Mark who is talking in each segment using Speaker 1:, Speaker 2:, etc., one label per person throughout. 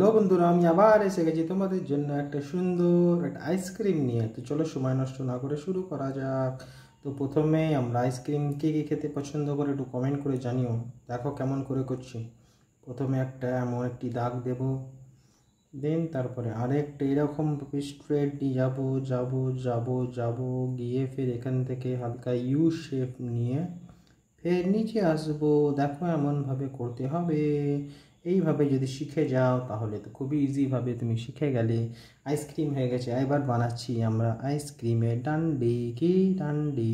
Speaker 1: তো বন্ধুরা আমি আবার এসে গেছি তোমাদের জন্য একটা সুন্দর একটা আইসক্রিম নিয়ে তো চলো সময় নষ্ট না করে শুরু করা যাক তো প্রথমে আমরা আইসক্রিম কে কে খেতে পছন্দ করে একটু কমেন্ট করে জানিও দেখো কেমন করে করছি প্রথমে একটা এমন একটি দাগ দেব দেন তারপরে আরেকটা এরকম স্ট্রেট নিয়ে যাবো যাব যাবো যাব গিয়ে ফের এখান থেকে হালকা ইউ শেপ নিয়ে ফের নিচে আসবো দেখো এমনভাবে করতে হবে এইভাবে যদি শিখে যাও তাহলে তো খুবই ইজিভাবে তুমি শিখে গেলে আইসক্রিম হয়ে গেছে এবার বানাচ্ছি আমরা আইসক্রিমে ডান্ডি কি ডান্ডি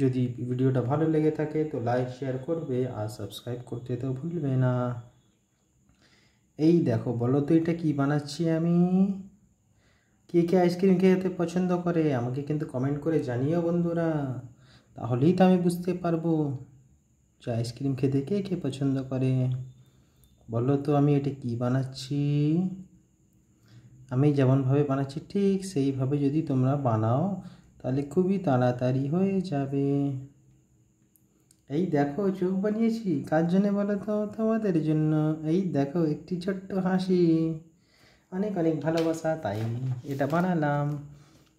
Speaker 1: যদি ভিডিওটা ভালো লেগে থাকে তো লাইক শেয়ার করবে আর সাবস্ক্রাইব করতে তো ভুলবে না এই দেখো বলো তো এটা কি বানাচ্ছি আমি কে কে আইসক্রিম খেতে পছন্দ করে আমাকে কিন্তু কমেন্ট করে জানিও বন্ধুরা তাহলেই তো আমি বুঝতে পারবো যে আইসক্রিম খেতে কে কে পছন্দ করে বলো তো আমি এটা কি বানাচ্ছি আমি যেমনভাবে বানাচ্ছি ঠিক সেইভাবে যদি তোমরা বানাও তাহলে খুবই তাড়াতাড়ি হয়ে যাবে এই দেখো চোখ বানিয়েছি কার জন্যে বলো তো তোমাদের জন্য এই দেখো একটি ছোট্ট হাসি অনেক অনেক ভালোবাসা তাই এটা বানালাম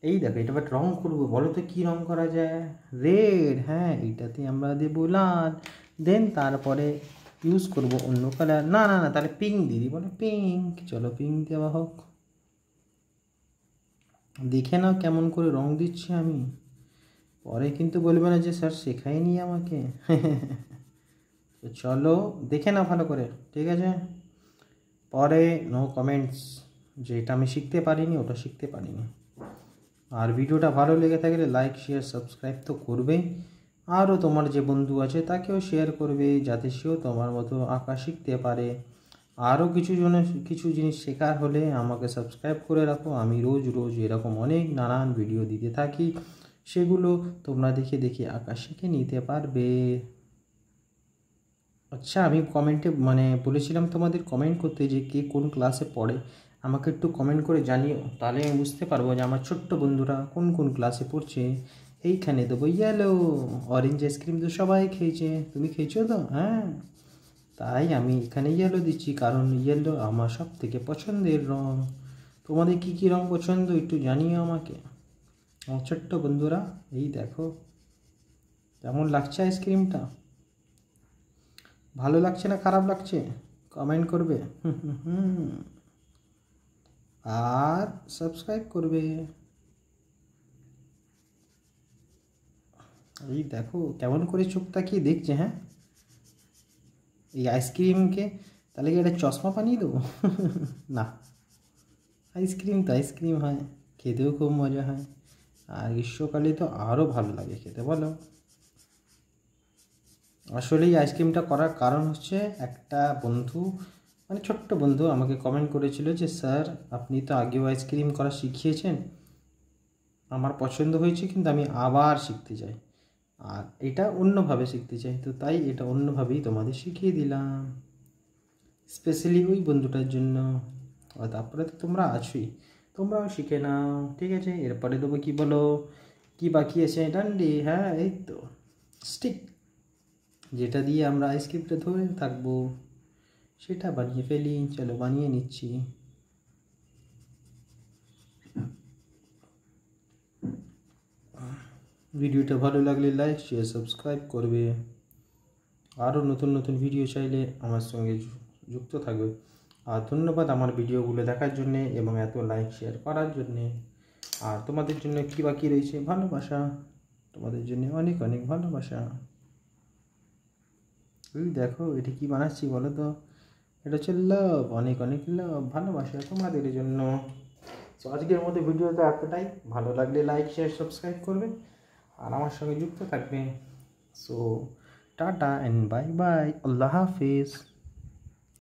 Speaker 1: এই দেখো এটা বাট রঙ করবো বলো তো কী রঙ করা যায় রেড হ্যাঁ এইটাতে আমরা দেবো লাল দেন তারপরে ইউজ করব অন্য কালার না না না তাহলে পিঙ্ক দিদি বলো পিঙ্ক চলো পিঙ্ক দেওয়া হোক দেখে নাও কেমন করে রং দিচ্ছি আমি পরে কিন্তু বলবে না যে স্যার শেখায়নি আমাকে তো চলো দেখে নাও ভালো করে ঠিক আছে পরে নো কমেন্টস যে এটা আমি শিখতে পারিনি ওটা শিখতে পারিনি আর ভিডিওটা ভালো লেগে থাকলে লাইক শেয়ার সাবস্ক্রাইব তো করবেই আরও তোমার যে বন্ধু আছে তাকেও শেয়ার করবে যাতে সেও তোমার মতো আঁকা শিখতে পারে আরও কিছু জনের কিছু জিনিস শেখার হলে আমাকে সাবস্ক্রাইব করে রাখো আমি রোজ রোজ এরকম অনেক নানান ভিডিও দিতে থাকি সেগুলো তোমরা দেখে দেখে আঁকা শিখে নিতে পারবে আচ্ছা আমি কমেন্টে মানে বলেছিলাম তোমাদের কমেন্ট করতে যে কে কোন ক্লাসে পড়ে আমাকে একটু কমেন্ট করে জানিও তাহলে আমি বুঝতে পারবো যে আমার ছোট্ট বন্ধুরা কোন কোন ক্লাসে পড়ছে এইখানে দেবো ইয়েলো অরেঞ্জ আইসক্রিম তো সবাই খেয়েছে তুমি খেয়েছো তো হ্যাঁ তাই আমি এখানে ইয়েলো দিচ্ছি কারণ ইয়েলো আমার সব থেকে পছন্দের রং তোমাদের কি কি রং পছন্দ একটু জানিও আমাকে আমার হ্যাঁ, ছোট্ট বন্ধুরা এই দেখো কেমন লাগছে আইসক্রিমটা ভালো লাগছে না খারাপ লাগছে কমেন্ট করবে আর সাবস্ক্রাইব করবে এই দেখো কেমন করে চোখ তাকিয়ে দেখছে হ্যাঁ এই আইসক্রিমকে তাহলে কি একটা চশমা বানিয়ে দেবো না আইসক্রিম তো আইসক্রিম হয় খেতেও খুব মজা হয় আর গ্রীষ্মকালে তো আরও ভালো লাগে খেতে বলো আসলে এই আইসক্রিমটা করার কারণ হচ্ছে একটা বন্ধু মানে ছোট্ট বন্ধু আমাকে কমেন্ট করেছিল যে স্যার আপনি তো আগেও আইসক্রিম করা শিখিয়েছেন আমার পছন্দ হয়েছে কিন্তু আমি আবার শিখতে চাই আর এটা অন্যভাবে শিখতে চাই তো তাই এটা অন্যভাবেই তোমাদের শিখিয়ে দিলাম স্পেশালি ওই বন্ধুটার জন্য আর তারপরে তো তোমরা আছোই তোমরাও শিখে নাও ঠিক আছে এরপরে দেবো কী বলো কি বাকি আছে ডান্ডি হ্যাঁ এই তো স্টিক যেটা দিয়ে আমরা আইসক্রিমটা ধরে থাকবো সেটা বানিয়ে ফেলি চলো বানিয়ে নিচ্ছি ভিডিওটা ভালো লাগলে লাইক শেয়ার সাবস্ক্রাইব করবে আরও নতুন নতুন ভিডিও চাইলে আমার সঙ্গে যুক্ত থাকবে আর ধন্যবাদ আমার ভিডিওগুলো দেখার জন্যে এবং এত লাইক শেয়ার করার জন্যে আর তোমাদের জন্য কী বাকি রয়েছে ভালোবাসা তোমাদের জন্য অনেক অনেক ভালোবাসা এই দেখো এটা কি বানাচ্ছি বলো তো এটা হচ্ছে লাভ অনেক অনেক লাভ ভালোবাসা তোমাদের জন্য তো আজকের মতো ভিডিওটা এতটাই ভালো লাগলে লাইক শেয়ার সাবস্ক্রাইব করবে আর আমার সঙ্গে যুক্ত থাকবে so tata and bye bye আল্লাহ হাফিজ